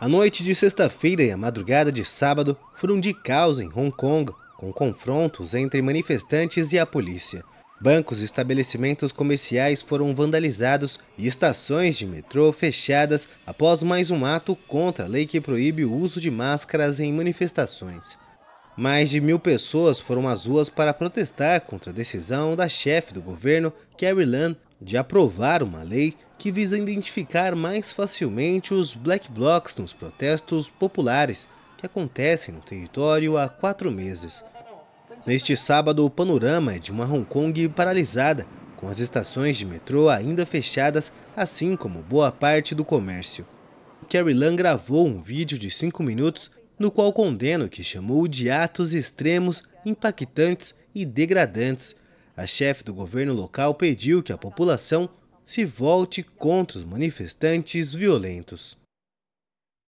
A noite de sexta-feira e a madrugada de sábado foram de caos em Hong Kong, com confrontos entre manifestantes e a polícia. Bancos e estabelecimentos comerciais foram vandalizados e estações de metrô fechadas após mais um ato contra a lei que proíbe o uso de máscaras em manifestações. Mais de mil pessoas foram às ruas para protestar contra a decisão da chefe do governo, Carrie Lam, de aprovar uma lei que visa identificar mais facilmente os black blocs nos protestos populares que acontecem no território há quatro meses. Neste sábado, o panorama é de uma Hong Kong paralisada, com as estações de metrô ainda fechadas, assim como boa parte do comércio. Carrie Lam gravou um vídeo de cinco minutos no qual condena o que chamou de atos extremos, impactantes e degradantes. A chefe do governo local pediu que a população se volte contra os manifestantes violentos.